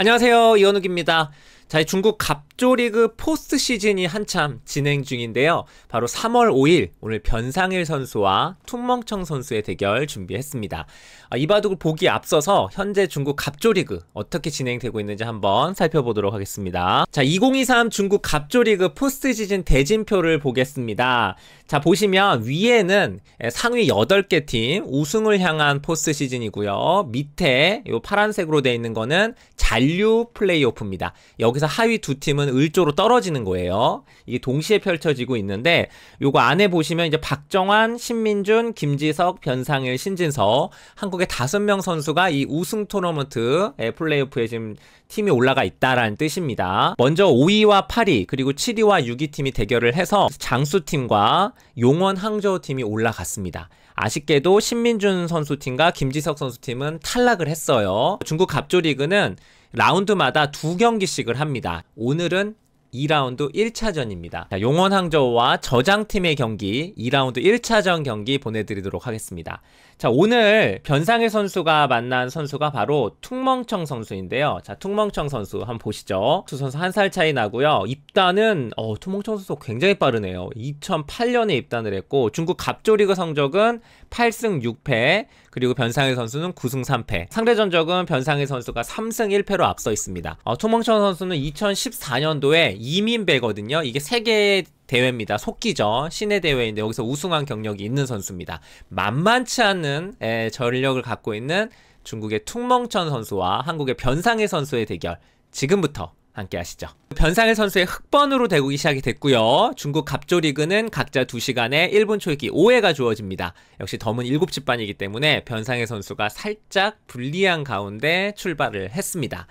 안녕하세요 이현욱입니다. 자, 중국 갑조리그 포스트 시즌이 한참 진행 중인데요. 바로 3월 5일 오늘 변상일 선수와 퉁멍청 선수의 대결 준비했습니다. 아, 이 바둑을 보기 앞서서 현재 중국 갑조리그 어떻게 진행되고 있는지 한번 살펴보도록 하겠습니다. 자, 2023 중국 갑조리그 포스트 시즌 대진표를 보겠습니다. 자, 보시면 위에는 상위 8개 팀 우승을 향한 포스트 시즌이고요. 밑에 이 파란색으로 되어 있는 거는 잔류 플레이오프입니다. 여기 여기서 하위 두 팀은 을조로 떨어지는 거예요. 이게 동시에 펼쳐지고 있는데 요거 안에 보시면 이제 박정환, 신민준, 김지석, 변상일, 신진서 한국의 다섯 명 선수가 이 우승 토너먼트 플레이오프에 지금 팀이 올라가 있다라는 뜻입니다. 먼저 5위와 8위 그리고 7위와 6위 팀이 대결을 해서 장수 팀과 용원 항저우 팀이 올라갔습니다. 아쉽게도 신민준 선수 팀과 김지석 선수 팀은 탈락을 했어요. 중국 갑조리그는 라운드마다 두 경기씩을 합니다. 오늘은 2라운드 1차전입니다. 자, 용원 항저우와 저장팀의 경기 2라운드 1차전 경기 보내드리도록 하겠습니다. 자, 오늘 변상일 선수가 만난 선수가 바로 퉁멍청 선수인데요. 자, 퉁멍청 선수 한번 보시죠. 두 선수 한 살 차이 나고요. 입단은 어, 퉁멍청 선수 굉장히 빠르네요. 2008년에 입단을 했고 중국 갑조리그 성적은 8승 6패 그리고 변상일 선수는 9승 3패. 상대 전적은 변상일 선수가 3승 1패로 앞서 있습니다. 어, 퉁멍청 선수는 2014년도에 이민배거든요. 이게 세계 대회입니다. 속기전 시내 대회인데 여기서 우승한 경력이 있는 선수입니다. 만만치 않은 에, 전력을 갖고 있는 중국의 퉁멍천 선수와 한국의 변상일 선수의 대결 지금부터 함께 하시죠. 변상일 선수의 흑번으로 대국이 시작이 됐고요. 중국 갑조리그는 각자 2시간에 1분 초읽기 5회가 주어집니다. 역시 덤은 7집 반이기 때문에 변상일 선수가 살짝 불리한 가운데 출발을 했습니다.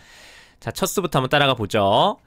자, 첫 수부터 한번 따라가 보죠.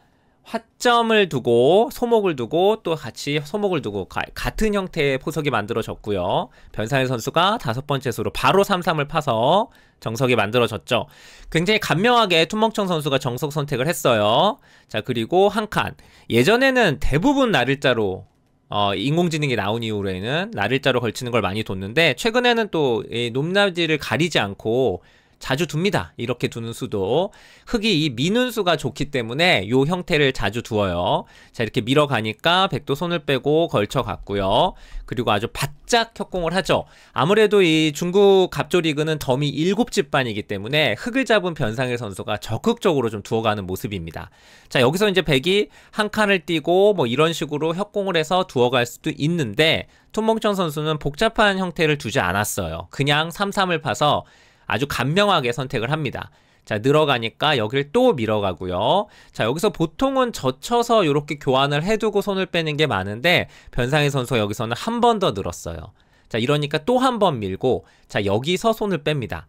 화점을 두고 소목을 두고 또 같이 소목을 두고 가, 같은 형태의 포석이 만들어졌고요. 변상현 선수가 다섯 번째 수로 바로 삼3을 파서 정석이 만들어졌죠. 굉장히 간명하게 투멍청 선수가 정석 선택을 했어요. 자 그리고 한 칸. 예전에는 대부분 날일자로 어, 인공지능이 나온 이후로는 날일자로 걸치는 걸 많이 뒀는데 최근에는 또이 높낮이를 가리지 않고 자주 둡니다. 이렇게 두는 수도 흙이 이 미는 수가 좋기 때문에 요 형태를 자주 두어요. 자 이렇게 밀어 가니까 백도 손을 빼고 걸쳐 갔고요. 그리고 아주 바짝 협공을 하죠. 아무래도 이 중국 갑조리그는 덤이 7 집반이기 때문에 흙을 잡은 변상일 선수가 적극적으로 좀 두어가는 모습입니다. 자 여기서 이제 백이 한 칸을 띄고뭐 이런 식으로 협공을 해서 두어갈 수도 있는데 톰몽청 선수는 복잡한 형태를 두지 않았어요. 그냥 3-3을 파서 아주 간명하게 선택을 합니다. 자, 늘어가니까 여기를 또 밀어가고요. 자, 여기서 보통은 젖혀서 이렇게 교환을 해두고 손을 빼는 게 많은데 변상희 선수 여기서는 한 번 더 늘었어요. 자, 이러니까 또 한 번 밀고 자, 여기서 손을 뺍니다.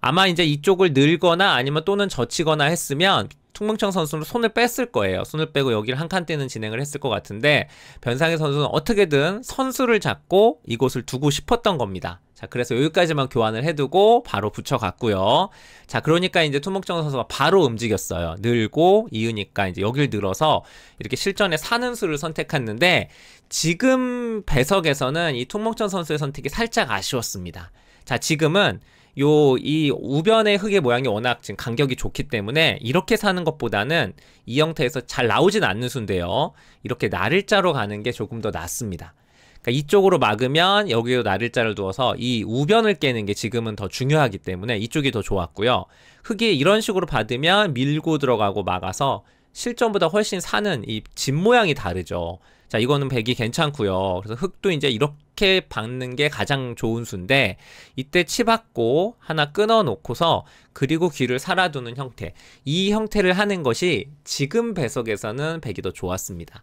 아마 이제 이쪽을 늘거나 아니면 또는 젖히거나 했으면 퉁명청 선수는 손을 뺐을 거예요. 손을 빼고 여기를 한 칸 떼는 진행을 했을 것 같은데 변상의 선수는 어떻게든 선수를 잡고 이곳을 두고 싶었던 겁니다. 자 그래서 여기까지만 교환을 해두고 바로 붙여갔고요. 자 그러니까 이제 투목정 선수가 바로 움직였어요. 늘고 이으니까 이제 여길 늘어서 이렇게 실전에 사는 수를 선택했는데 지금 배석에서는 이 투목정 선수의 선택이 살짝 아쉬웠습니다. 자 지금은 요이 우변의 흙의 모양이 워낙 지금 간격이 좋기 때문에 이렇게 사는 것보다는 이 형태에서 잘 나오진 않는 순데요 이렇게 나를자로 가는 게 조금 더 낫습니다. 그러니까 이쪽으로 막으면 여기로 나를자를 두어서 이 우변을 깨는 게 지금은 더 중요하기 때문에 이쪽이 더 좋았고요. 흙이 이런 식으로 받으면 밀고 들어가고 막아서 실전보다 훨씬 사는 이 집 모양이 다르죠. 자, 이거는 100이 괜찮고요. 그래서 흙도 이제 이렇게 박는 게 가장 좋은 수인데 이때 치박고 하나 끊어 놓고서 그리고 귀를 살아두는 형태. 이 형태를 하는 것이 지금 배석에서는 100이 더 좋았습니다.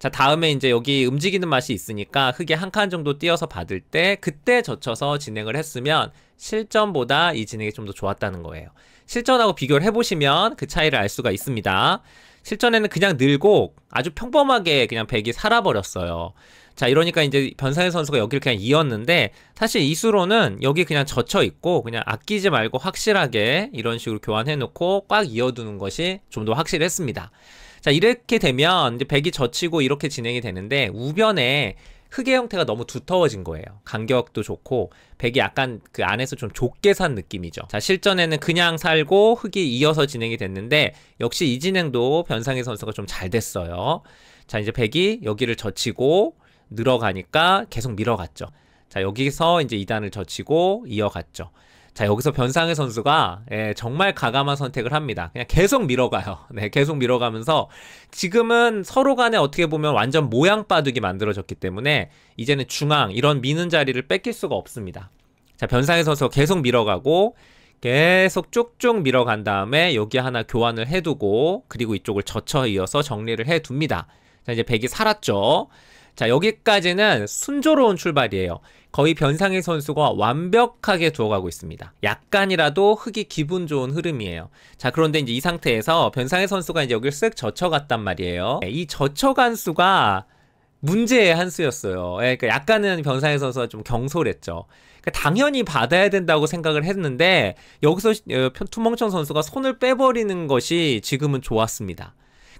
자, 다음에 이제 여기 움직이는 맛이 있으니까 흙에 한 칸 정도 띄어서 받을 때 그때 젖혀서 진행을 했으면 실전보다 이 진행이 좀 더 좋았다는 거예요. 실전하고 비교를 해보시면 그 차이를 알 수가 있습니다. 실전에는 그냥 늘고 아주 평범하게 그냥 백이 살아버렸어요. 자 이러니까 이제 변상일 선수가 여기를 그냥 이었는데 사실 이수로는 여기 그냥 젖혀 있고 그냥 아끼지 말고 확실하게 이런 식으로 교환해 놓고 꽉 이어두는 것이 좀 더 확실했습니다. 자 이렇게 되면 이제 백이 젖히고 이렇게 진행이 되는데 우변에 흙의 형태가 너무 두터워진 거예요. 간격도 좋고 백이 약간 그 안에서 좀 좁게 산 느낌이죠. 자 실전에는 그냥 살고 흙이 이어서 진행이 됐는데 역시 이 진행도 변상희 선수가 좀 잘 됐어요. 자 이제 백이 여기를 젖히고 늘어가니까 계속 밀어갔죠. 자 여기서 이제 2단을 젖히고 이어갔죠. 자 여기서 변상의 선수가 예, 정말 가감한 선택을 합니다. 그냥 계속 밀어가요. 네, 계속 밀어가면서 지금은 서로 간에 어떻게 보면 완전 모양 바둑이 만들어졌기 때문에 이제는 중앙 이런 미는 자리를 뺏길 수가 없습니다. 자 변상의 선수가 계속 밀어가고 계속 쭉쭉 밀어간 다음에 여기 하나 교환을 해두고 그리고 이쪽을 젖혀 이어서 정리를 해둡니다. 자 이제 백이 살았죠. 자, 여기까지는 순조로운 출발이에요. 거의 변상의 선수가 완벽하게 들어가고 있습니다. 약간이라도 흙이 기분 좋은 흐름이에요. 자, 그런데 이제 이 상태에서 변상의 선수가 이제 여기를 쓱 젖혀갔단 말이에요. 네, 이 젖혀간 수가 문제의 한 수였어요. 예, 그러니까 약간은 변상의 선수가 좀 경솔했죠. 그러니까 당연히 받아야 된다고 생각을 했는데 여기서 어, 투멍청 선수가 손을 빼버리는 것이 지금은 좋았습니다.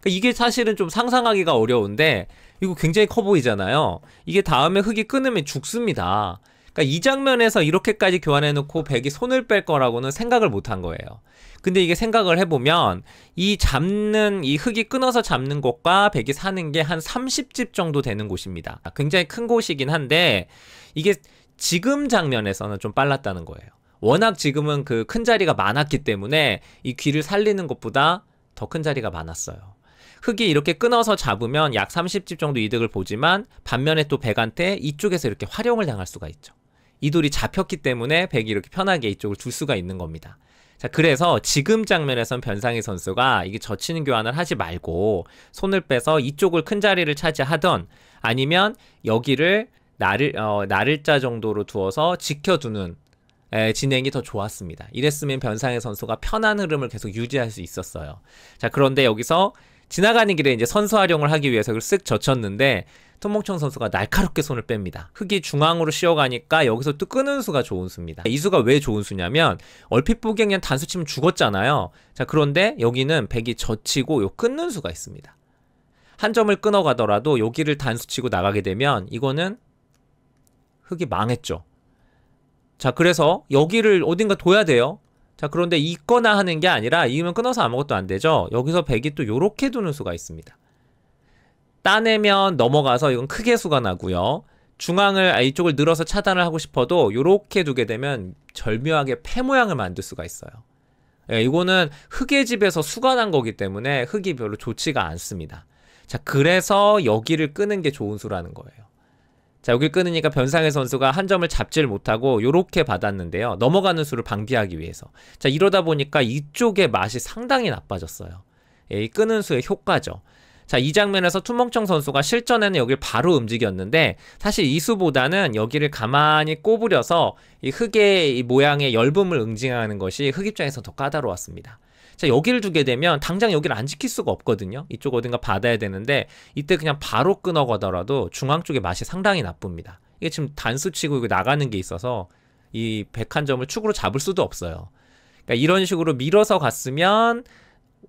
그러니까 이게 사실은 좀 상상하기가 어려운데 이거 굉장히 커 보이잖아요. 이게 다음에 흙이 끊으면 죽습니다. 그러니까 이 장면에서 이렇게까지 교환해놓고 백이 손을 뺄 거라고는 생각을 못한 거예요. 근데 이게 생각을 해보면 이 잡는 이 흙이 끊어서 잡는 곳과 백이 사는 게 한 30집 정도 되는 곳입니다. 굉장히 큰 곳이긴 한데 이게 지금 장면에서는 좀 빨랐다는 거예요. 워낙 지금은 그 큰 자리가 많았기 때문에 이 귀를 살리는 것보다 더 큰 자리가 많았어요. 흙이 이렇게 끊어서 잡으면 약 30집 정도 이득을 보지만 반면에 또 백한테 이쪽에서 이렇게 활용을 당할 수가 있죠. 이 돌이 잡혔기 때문에 백이 이렇게 편하게 이쪽을 둘 수가 있는 겁니다. 자, 그래서 지금 장면에선 변상희 선수가 이게 젖히는 교환을 하지 말고 손을 빼서 이쪽을 큰 자리를 차지하던 아니면 여기를 나를 어, 나를자 정도로 두어서 지켜두는 에, 진행이 더 좋았습니다. 이랬으면 변상의 선수가 편한 흐름을 계속 유지할 수 있었어요. 자, 그런데 여기서 지나가는 길에 이제 선수 활용을 하기 위해서 쓱 젖혔는데 손목청 선수가 날카롭게 손을 뺍니다. 흙이 중앙으로 씌어가니까 여기서 또 끄는 수가 좋은 수입니다. 이 수가 왜 좋은 수냐면 얼핏 보기엔 그냥 단수 치면 죽었잖아요. 자 그런데 여기는 백이 젖히고 요 끊는 수가 있습니다. 한 점을 끊어가더라도 여기를 단수 치고 나가게 되면 이거는 흙이 망했죠. 자 그래서 여기를 어딘가 둬야 돼요. 자 그런데 있거나 하는 게 아니라 이으면 끊어서 아무것도 안 되죠 여기서 100이 또 요렇게 두는 수가 있습니다 따내면 넘어가서 이건 크게 수가 나고요 중앙을 아, 이쪽을 늘어서 차단을 하고 싶어도 요렇게 두게 되면 절묘하게 폐 모양을 만들 수가 있어요 예, 이거는 흙의 집에서 수가 난 거기 때문에 흙이 별로 좋지가 않습니다 자 그래서 여기를 끄는 게 좋은 수라는 거예요 자여기 끊으니까 변상의 선수가 한 점을 잡질 못하고 요렇게 받았는데요. 넘어가는 수를 방지하기 위해서. 자 이러다 보니까 이쪽의 맛이 상당히 나빠졌어요. 예, 이 끄는 수의 효과죠. 자, 이 장면에서 투멍청 선수가 실전에는 여길 바로 움직였는데 사실 이수보다는 여기를 가만히 꼬부려서 이 흙의 이 모양의 열붐을 응징하는 것이 흙 입장에서 더 까다로웠습니다. 자, 여기를 두게 되면 당장 여기를 안 지킬 수가 없거든요. 이쪽 어딘가 받아야 되는데 이때 그냥 바로 끊어 가더라도 중앙 쪽에 맛이 상당히 나쁩니다. 이게 지금 단수 치고 이거 나가는 게 있어서 이 백한점을 축으로 잡을 수도 없어요. 그러니까 이런 식으로 밀어서 갔으면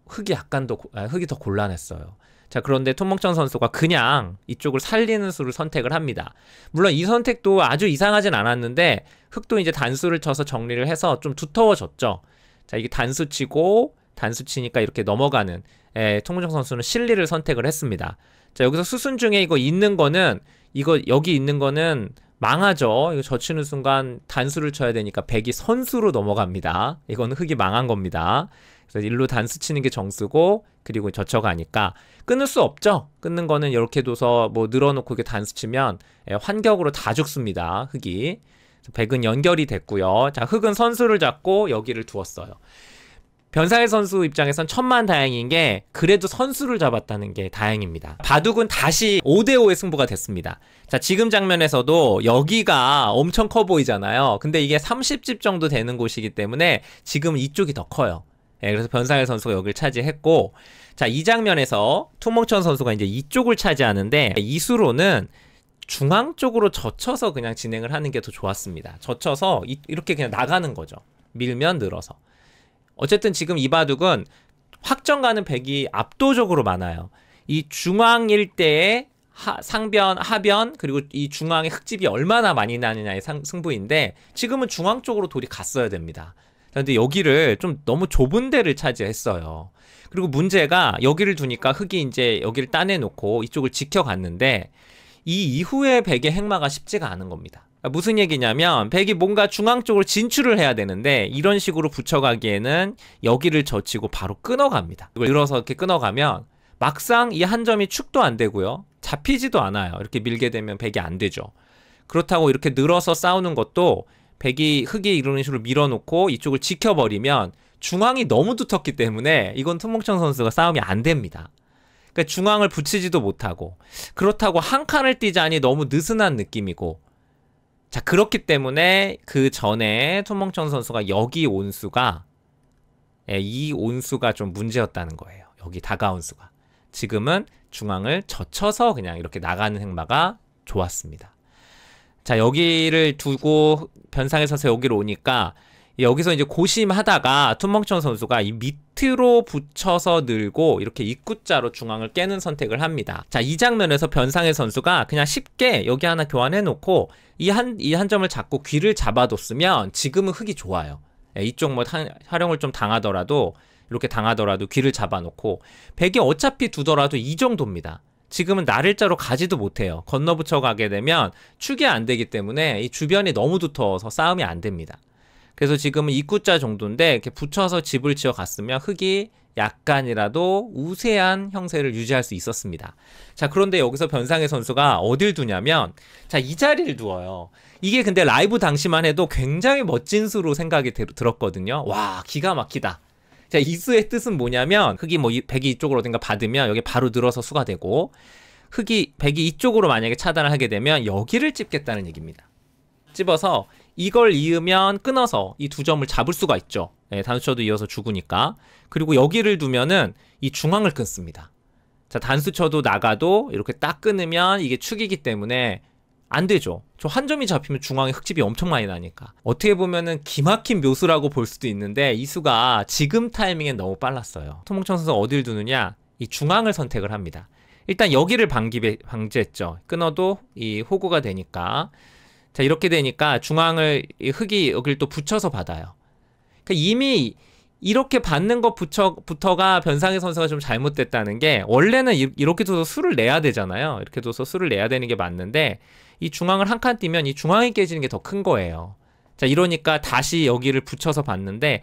흙이 약간 더 아, 흙이 더 곤란했어요. 자 그런데 톰멍천 선수가 그냥 이쪽을 살리는 수를 선택을 합니다. 물론 이 선택도 아주 이상하진 않았는데 흑도 이제 단수를 쳐서 정리를 해서 좀 두터워졌죠. 자 이게 단수 치고 단수치니까 이렇게 넘어가는 예, 통문정 선수는 실리를 선택을 했습니다. 자 여기서 수순 중에 이거 있는 거는 이거 여기 있는 거는 망하죠. 이거 젖히는 순간 단수를 쳐야 되니까 백이 선수로 넘어갑니다. 이거는 흙이 망한 겁니다. 그래서 일로 단수 치는 게 정수고 그리고 젖혀가니까 끊을 수 없죠. 끊는 거는 이렇게 둬서 뭐 늘어놓고 이게 단수 치면 예, 환격으로 다 죽습니다. 흙이. 백은 연결이 됐고요. 자, 흙은 선수를 잡고 여기를 두었어요. 변상일 선수 입장에선 천만 다행인 게 그래도 선수를 잡았다는 게 다행입니다. 바둑은 다시 5대5의 승부가 됐습니다. 자, 지금 장면에서도 여기가 엄청 커 보이잖아요. 근데 이게 30집 정도 되는 곳이기 때문에 지금 이쪽이 더 커요. 예, 그래서 변상일 선수가 여기를 차지했고, 자, 이 장면에서 투몽천 선수가 이제 이쪽을 차지하는데, 이수로는 중앙 쪽으로 젖혀서 그냥 진행을 하는 게 더 좋았습니다. 젖혀서 이, 이렇게 그냥 나가는 거죠. 밀면 늘어서. 어쨌든 지금 이바둑은 확정 가는 백이 압도적으로 많아요. 이 중앙 일대의 하, 상변, 하변 그리고 이 중앙의 흙집이 얼마나 많이 나느냐의 상, 승부인데 지금은 중앙 쪽으로 돌이 갔어야 됩니다. 그런데 여기를 좀 너무 좁은 데를 차지했어요. 그리고 문제가 여기를 두니까 흙이 이제 여기를 따내놓고 이쪽을 지켜갔는데 이 이후에 백의 행마가 쉽지가 않은 겁니다. 아, 무슨 얘기냐면 백이 뭔가 중앙 쪽으로 진출을 해야 되는데 이런 식으로 붙여가기에는 여기를 젖히고 바로 끊어갑니다. 늘어서 이렇게 끊어가면 막상 이 한 점이 축도 안 되고요. 잡히지도 않아요. 이렇게 밀게 되면 백이 안 되죠. 그렇다고 이렇게 늘어서 싸우는 것도 백이 흙이 이런 식으로 밀어놓고 이쪽을 지켜버리면 중앙이 너무 두텁기 때문에 이건 투목청 선수가 싸움이 안 됩니다. 그러니까 중앙을 붙이지도 못하고 그렇다고 한 칸을 뛰자니 너무 느슨한 느낌이고 자, 그렇기 때문에 그 전에 토멍천 선수가 여기 온 수가 예, 이 온수가 좀 문제였다는 거예요. 여기 다가온 수가. 지금은 중앙을 젖혀서 그냥 이렇게 나가는 행마가 좋았습니다. 자, 여기를 두고 변상에서서 여기로 오니까 여기서 이제 고심하다가 툰멍청 선수가 이 밑으로 붙여서 늘고 이렇게 입구자로 중앙을 깨는 선택을 합니다. 자, 이 장면에서 변상의 선수가 그냥 쉽게 여기 하나 교환해 놓고 이 한 이 한 점을 잡고 귀를 잡아뒀으면 지금은 흙이 좋아요. 예, 이쪽 뭐 타, 활용을 좀 당하더라도 이렇게 당하더라도 귀를 잡아놓고 백이 어차피 두더라도 이 정도입니다. 지금은 나를자로 가지도 못해요. 건너붙여 가게 되면 축이 안 되기 때문에 이 주변이 너무 두터워서 싸움이 안 됩니다. 그래서 지금은 입구자 정도인데 이렇게 붙여서 집을 지어 갔으면 흙이 약간이라도 우세한 형세를 유지할 수 있었습니다. 자, 그런데 여기서 변상의 선수가 어딜 두냐면, 자, 이 자리를 두어요. 이게 근데 라이브 당시만 해도 굉장히 멋진 수로 생각이 들, 들었거든요. 와, 기가 막히다. 자, 이 수의 뜻은 뭐냐면, 흙이 뭐, 백이 이쪽으로 어딘가 받으면 여기 바로 늘어서 수가 되고, 흙이 백이 이쪽으로 만약에 차단을 하게 되면 여기를 찝겠다는 얘기입니다. 찝어서 이걸 이으면 끊어서 이 두 점을 잡을 수가 있죠. 네, 예, 단수쳐도 이어서 죽으니까. 그리고 여기를 두면은 이 중앙을 끊습니다. 자, 단수쳐도 나가도 이렇게 딱 끊으면 이게 축이기 때문에 안 되죠. 저 한 점이 잡히면 중앙에 흑집이 엄청 많이 나니까. 어떻게 보면은 기막힌 묘수라고 볼 수도 있는데 이 수가 지금 타이밍엔 너무 빨랐어요. 토목청 선수 어딜 두느냐? 이 중앙을 선택을 합니다. 일단 여기를 방기, 방지했죠. 끊어도 이 호구가 되니까. 자, 이렇게 되니까 중앙을 흙이 여기를 또 붙여서 받아요. 그러니까 이미 이렇게 받는 것부터가 변상의 선수가 좀 잘못됐다는 게 원래는 이, 렇게 둬서 수를 내야 되잖아요. 이렇게 둬서 수를 내야 되는 게 맞는데 이 중앙을 한 칸 뛰면 이 중앙이 깨지는 게 더 큰 거예요. 자 이러니까 다시 여기를 붙여서 봤는데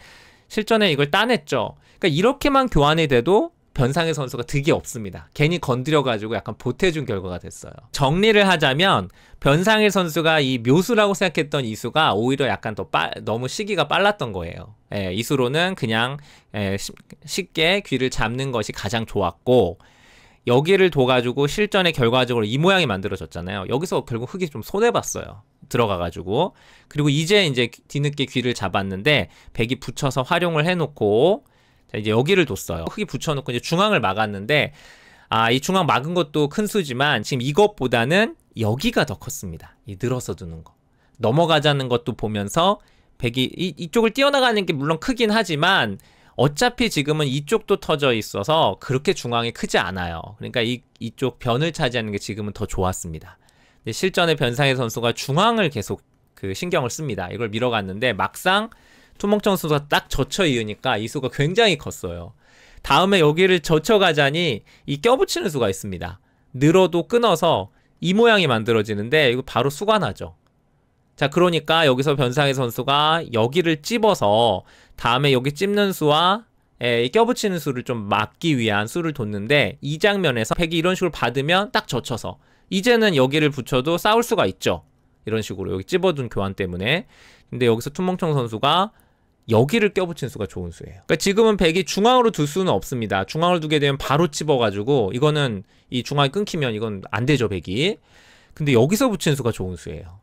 실전에 이걸 따냈죠. 그러니까 이렇게만 교환이 돼도 변상의 선수가 득이 없습니다. 괜히 건드려가지고 약간 보태준 결과가 됐어요. 정리를 하자면 변상일 선수가 이 묘수라고 생각했던 이수가 오히려 약간 더 빠, 너무 시기가 빨랐던 거예요. 예, 이수로는 그냥 예, 시, 쉽게 귀를 잡는 것이 가장 좋았고 여기를 둬가지고 실전에 결과적으로 이 모양이 만들어졌잖아요. 여기서 결국 흑이 좀 손해봤어요. 들어가가지고 그리고 이제 이제 뒤늦게 귀를 잡았는데 백이 붙여서 활용을 해놓고 자, 이제 여기를 뒀어요. 크게 붙여놓고 이제 중앙을 막았는데 아, 이 중앙 막은 것도 큰 수지만 지금 이것보다는 여기가 더 컸습니다. 이 늘어서 두는 거. 넘어가자는 것도 보면서 백이 이, 이쪽을 뛰어나가는 게 물론 크긴 하지만 어차피 지금은 이쪽도 터져 있어서 그렇게 중앙이 크지 않아요. 그러니까 이, 이쪽 변을 차지하는 게 지금은 더 좋았습니다. 실전에 변상의 선수가 중앙을 계속 그 신경을 씁니다. 이걸 밀어갔는데 막상 투목청 수가 딱 젖혀 이으니까 이 수가 굉장히 컸어요. 다음에 여기를 젖혀 가자니 이 껴붙이는 수가 있습니다. 늘어도 끊어서 이 모양이 만들어지는데 이거 바로 수가 나죠. 자 그러니까 여기서 변상의 선수가 여기를 찝어서 다음에 여기 찝는 수와 에, 예, 껴붙이는 수를 좀 막기 위한 수를 뒀는데 이 장면에서 백이 이런 식으로 받으면 딱 젖혀서 이제는 여기를 붙여도 싸울 수가 있죠. 이런 식으로 여기 찝어둔 교환 때문에 근데 여기서 투멍청 선수가 여기를 껴붙인 수가 좋은 수예요. 그러니까 지금은 백이 중앙으로 둘 수는 없습니다. 중앙을 두게 되면 바로 집어가지고 이거는 이 중앙이 끊기면 이건 안 되죠 백이. 근데 여기서 붙인 수가 좋은 수예요.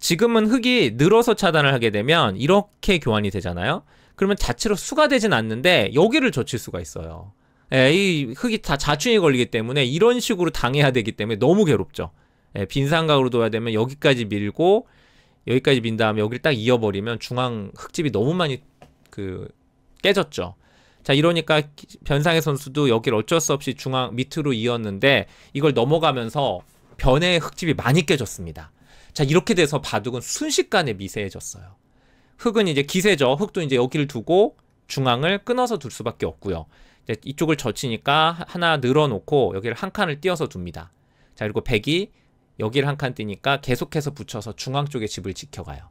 지금은 흙이 늘어서 차단을 하게 되면 이렇게 교환이 되잖아요. 그러면 자체로 수가 되진 않는데 여기를 젖힐 수가 있어요. 예, 이 흙이 다 자충이 걸리기 때문에 이런 식으로 당해야 되기 때문에 너무 괴롭죠. 예, 빈 삼각으로 둬야 되면 여기까지 밀고 여기까지 민 다음에 여기를 딱 이어버리면 중앙 흙집이 너무 많이 그 깨졌죠. 자 이러니까 변상의 선수도 여기를 어쩔 수 없이 중앙 밑으로 이었는데 이걸 넘어가면서 변의 흙집이 많이 깨졌습니다. 자 이렇게 돼서 바둑은 순식간에 미세해졌어요. 흙은 이제 기세죠. 흙도 이제 여기를 두고 중앙을 끊어서 둘 수밖에 없고요. 이쪽을 젖히니까 하나 늘어놓고 여기를 한 칸을 띄어서 둡니다. 자 그리고 백이 여기를 한칸 띄니까 계속해서 붙여서 중앙 쪽에 집을 지켜가요.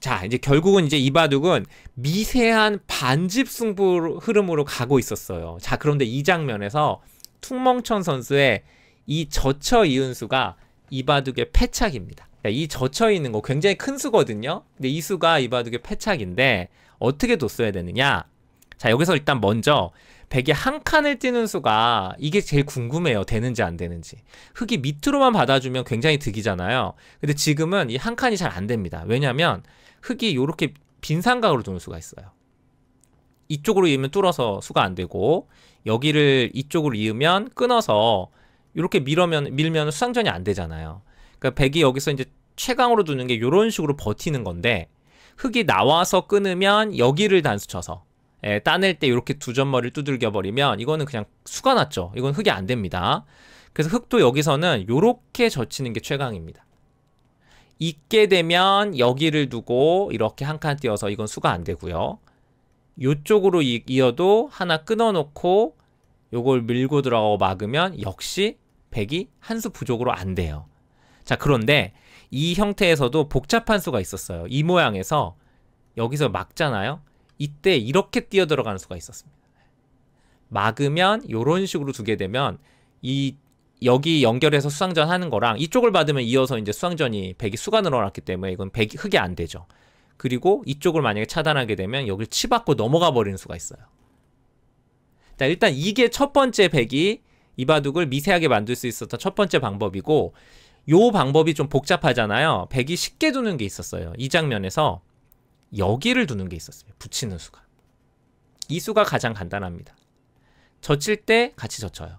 자, 이제 결국은 이제 이 바둑은 미세한 반집 승부 흐름으로 가고 있었어요. 자, 그런데 이 장면에서 퉁멍천 선수의 이 젖혀 이은수가 이 바둑의 패착입니다. 그러니까 이 젖혀 있는 거 굉장히 큰 수거든요. 근데 이 수가 이 바둑의 패착인데 어떻게 뒀어야 되느냐? 자, 여기서 일단 먼저 백이한 칸을 띄는 수가 이게 제일 궁금해요. 되는지 안 되는지. 흙이 밑으로만 받아주면 굉장히 득이잖아요. 근데 지금은 이 한 칸이 잘 안 됩니다. 왜냐면 하 흙이 이렇게 빈 삼각으로 도는 수가 있어요. 이쪽으로 이으면 뚫어서 수가 안 되고 여기를 이쪽으로 이으면 끊어서 이렇게 밀으면 밀면 수상전이 안 되잖아요. 그러니까 백이 여기서 이제 최강으로 두는 게 이런 식으로 버티는 건데 흙이 나와서 끊으면 여기를 단수 쳐서 예, 따낼 때 이렇게 두 점머리를 두들겨 버리면 이거는 그냥 수가 났죠. 이건 흙이 안 됩니다. 그래서 흙도 여기서는 이렇게 젖히는 게 최강입니다. 있게 되면 여기를 두고 이렇게 한 칸 띄어서 이건 수가 안 되고요. 이쪽으로 이어도 하나 끊어놓고 요걸 밀고 들어가고 막으면 역시 백이한 수 부족으로 안 돼요. 자 그런데 이 형태에서도 복잡한 수가 있었어요. 이 모양에서 여기서 막잖아요. 이때 이렇게 뛰어 들어가는 수가 있었습니다. 막으면 이런 식으로 두게 되면 이 여기 연결해서 수상전 하는 거랑 이쪽을 받으면 이어서 이제 수상전이 백이 수가 늘어났기 때문에 이건 백이 흑이 안 되죠. 그리고 이쪽을 만약에 차단하게 되면 여기를 치받고 넘어가 버리는 수가 있어요. 자, 일단 이게 첫 번째 백이 이 바둑을 미세하게 만들 수 있었던 첫 번째 방법이고 요 방법이 좀 복잡하잖아요. 백이 쉽게 두는 게 있었어요. 이 장면에서 여기를 두는 게 있었습니다. 붙이는 수가. 이 수가 가장 간단합니다. 젖힐 때 같이 젖혀요.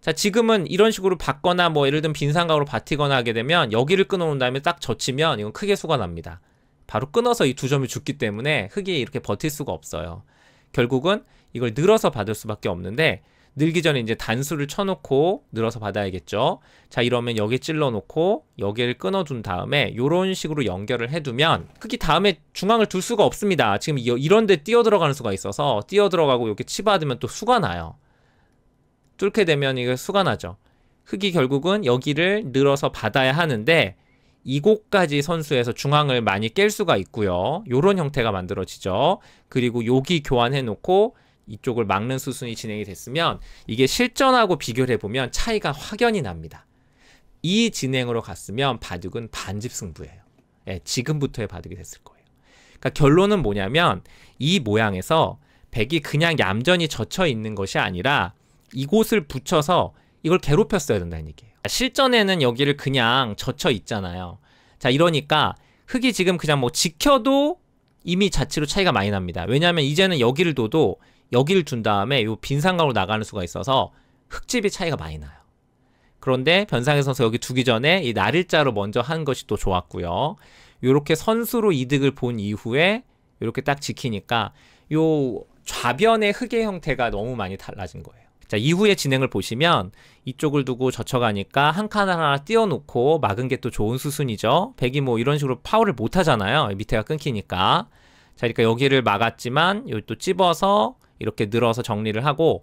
자, 지금은 이런 식으로 받거나 뭐 예를 들면 빈상각으로 받티거나 하게 되면 여기를 끊어놓은 다음에 딱 젖히면 이건 크게 수가 납니다. 바로 끊어서 이 두 점이 죽기 때문에 흙이 이렇게 버틸 수가 없어요. 결국은 이걸 늘어서 받을 수밖에 없는데 늘기 전에 이제 단수를 쳐놓고 늘어서 받아야겠죠. 자 이러면 여기 찔러놓고 여기를 끊어둔 다음에 이런 식으로 연결을 해두면 크기 다음에 중앙을 둘 수가 없습니다. 지금 이런데 뛰어들어가는 수가 있어서 뛰어들어가고 이렇게 치받으면 또 수가 나요. 뚫게 되면 이거 수가 나죠. 흑이 결국은 여기를 늘어서 받아야 하는데 이곳까지 선수에서 중앙을 많이 깰 수가 있고요. 요런 형태가 만들어지죠. 그리고 여기 교환해 놓고 이쪽을 막는 수순이 진행이 됐으면 이게 실전하고 비교를 해보면 차이가 확연히 납니다. 이 진행으로 갔으면 바둑은 반집 승부예요. 예, 지금부터의 바둑이 됐을 거예요. 그러니까 결론은 뭐냐면 이 모양에서 백이 그냥 얌전히 젖혀 있는 것이 아니라 이곳을 붙여서 이걸 괴롭혔어야 된다는 얘기예요. 실전에는 여기를 그냥 젖혀 있잖아요. 자 이러니까 흙이 지금 그냥 뭐 지켜도 이미 자체로 차이가 많이 납니다. 왜냐하면 이제는 여기를 둬도 여기를 준 다음에 이 빈상각으로 나가는 수가 있어서 흙집이 차이가 많이 나요. 그런데 변상의 선수 여기 두기 전에 이 날일자로 먼저 한 것이 또 좋았고요. 이렇게 선수로 이득을 본 이후에 이렇게 딱 지키니까 요 좌변의 흙의 형태가 너무 많이 달라진 거예요. 자, 이후의 진행을 보시면 이쪽을 두고 저쳐가니까 한 칸 하나 띄워놓고 막은 게 또 좋은 수순이죠. 백이 뭐 이런 식으로 파워를못 하잖아요. 밑에가 끊기니까. 자, 그러니까 여기를 막았지만 여기 또 찝어서 이렇게 늘어서 정리를 하고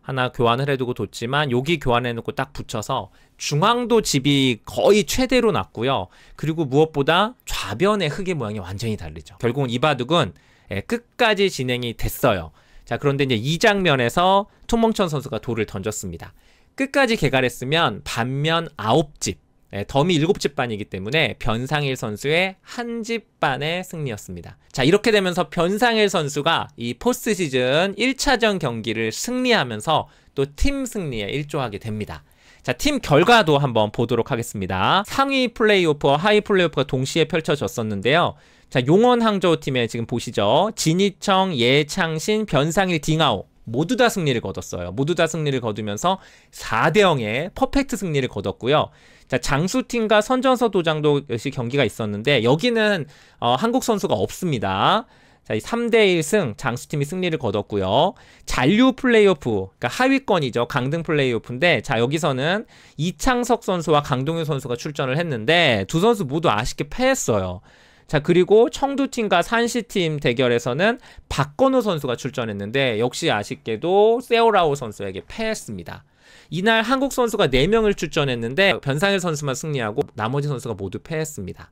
하나 교환을 해두고 뒀지만 여기 교환해놓고 딱 붙여서 중앙도 집이 거의 최대로 났고요. 그리고 무엇보다 좌변의 흙의 모양이 완전히 다르죠. 결국은 이 바둑은 예, 끝까지 진행이 됐어요. 자, 그런데 이제 이 장면에서 투몽천 선수가 돌을 던졌습니다. 끝까지 개갈했으면 반면 9집, 네, 예, 덤이 7집 반이기 때문에 변상일 선수의 한 집 반의 승리였습니다. 자, 이렇게 되면서 변상일 선수가 이 포스트 시즌 1차전 경기를 승리하면서 또 팀 승리에 일조하게 됩니다. 자, 팀 결과도 한번 보도록 하겠습니다. 상위 플레이오프와 하위 플레이오프가 동시에 펼쳐졌었는데요. 자, 용원 항저우 팀에 지금 보시죠. 진희청 예창신, 변상일, 딩아오 모두 다 승리를 거뒀어요. 모두 다 승리를 거두면서 4대 0의 퍼펙트 승리를 거뒀고요. 자, 장수팀과 선전서 도장도 역시 경기가 있었는데 여기는 어, 한국 선수가 없습니다. 자, 3대 1승 장수팀이 승리를 거뒀고요. 잔류 플레이오프, 그러니까 하위권이죠. 강등 플레이오프인데 자, 여기서는 이창석 선수와 강동윤 선수가 출전을 했는데 두 선수 모두 아쉽게 패했어요. 자, 그리고 청두팀과 산시팀 대결에서는 박건우 선수가 출전했는데 역시 아쉽게도 세오라오 선수에게 패했습니다. 이날 한국 선수가 4명을 출전했는데 변상일 선수만 승리하고 나머지 선수가 모두 패했습니다.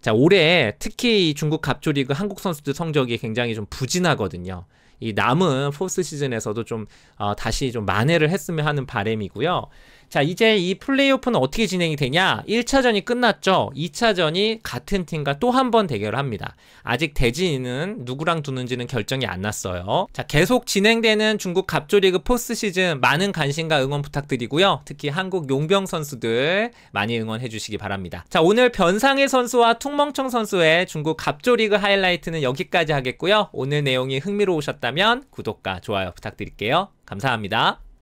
자, 올해 특히 중국 갑조리그 한국 선수들 성적이 굉장히 좀 부진하거든요. 이 남은 포스 시즌에서도 좀 어, 다시 좀 만회를 했으면 하는 바램이고요. 자 이제 이 플레이오프는 어떻게 진행이 되냐 1차전이 끝났죠 2차전이 같은 팀과 또 한 번 대결을 합니다 아직 대진이는 누구랑 두는지는 결정이 안 났어요 자 계속 진행되는 중국 갑조리그 포스시즌 많은 관심과 응원 부탁드리고요 특히 한국 용병 선수들 많이 응원해 주시기 바랍니다 자 오늘 변상의 선수와 퉁멍청 선수의 중국 갑조리그 하이라이트는 여기까지 하겠고요 오늘 내용이 흥미로우셨다면 구독과 좋아요 부탁드릴게요 감사합니다